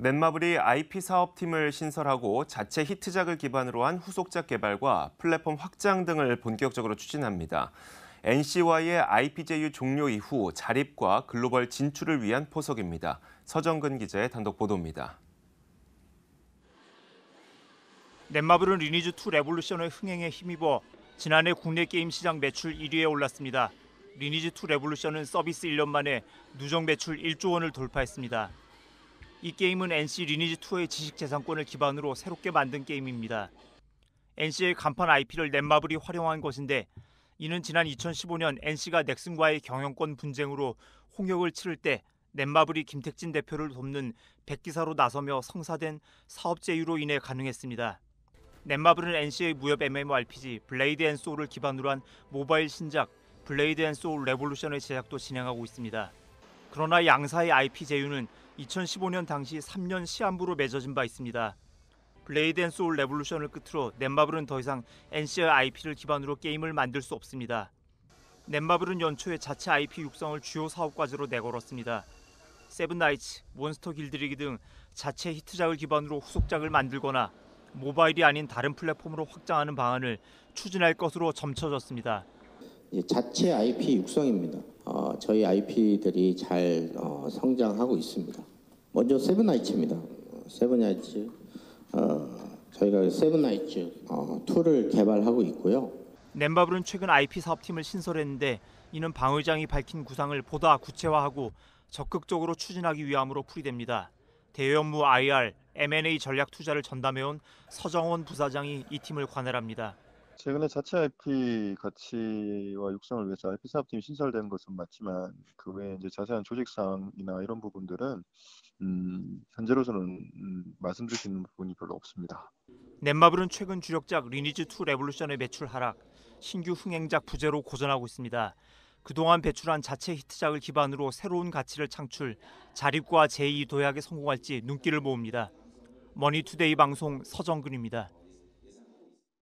넷마블이 IP 사업팀을 신설하고 자체 히트작을 기반으로 한 후속작 개발과 플랫폼 확장 등을 본격적으로 추진합니다. NC와의 IPJU 종료 이후 자립과 글로벌 진출을 위한 포석입니다. 서정근 기자의 단독 보도입니다. 넷마블은 리니지2 레볼루션의 흥행에 힘입어 지난해 국내 게임 시장 매출 1위에 올랐습니다. 리니지2 레볼루션은 서비스 1년 만에 누적 매출 1조 원을 돌파했습니다. 이 게임은 NC 리니지 2의 지식재산권을 기반으로 새롭게 만든 게임입니다. NC의 간판 IP를 넷마블이 활용한 것인데 이는 지난 2015년 NC가 넥슨과의 경영권 분쟁으로 홍역을 치를 때 넷마블이 김택진 대표를 돕는 백기사로 나서며 성사된 사업 제휴로 인해 가능했습니다. 넷마블은 NC의 무협 MMORPG 블레이드 앤 소울을 기반으로 한 모바일 신작 블레이드 앤 소울 레볼루션의 제작도 진행하고 있습니다. 그러나 양사의 IP 제휴는 2015년 당시 3년 시한부로 맺어진 바 있습니다. 블레이드 앤 소울 레볼루션을 끝으로 넷마블은 더 이상 NC의 IP를 기반으로 게임을 만들 수 없습니다. 넷마블은 연초에 자체 IP 육성을 주요 사업 과제로 내걸었습니다. 세븐나이츠, 몬스터 길들이기 등 자체 히트작을 기반으로 후속작을 만들거나 모바일이 아닌 다른 플랫폼으로 확장하는 방안을 추진할 것으로 점쳐졌습니다. 자체 IP 육성입니다. 어, 저희 IP들이 잘 어, 성장하고 있습니다. 먼저 세븐나이츠입니다. 어, 세븐나이츠 어, 저희가 세븐나이츠 어, 2를 개발하고 있고요. 넷마블은 최근 IP 사업팀을 신설했는데 이는 방 의장이 밝힌 구상을 보다 구체화하고 적극적으로 추진하기 위함으로 풀이됩니다. 대외 업무 IR, M&A 전략 투자를 전담해온 서정원 부사장이 이 팀을 관할합니다. 최근에 자체 IP 가치와 육성을 위해서 IP 사업팀이 신설된 것은 맞지만 그 외에 이제 자세한 조직 사항이나 이런 부분들은 음, 현재로서는 음, 말씀드릴 수 있는 부분이 별로 없습니다. 넷마블은 최근 주력작 리니지 2 레볼루션의 매출 하락, 신규 흥행작 부재로 고전하고 있습니다. 그동안 배출한 자체 히트작을 기반으로 새로운 가치를 창출, 자립과 제2 도약에 성공할지 눈길을 모읍니다. 머니투데이 방송 서정근입니다.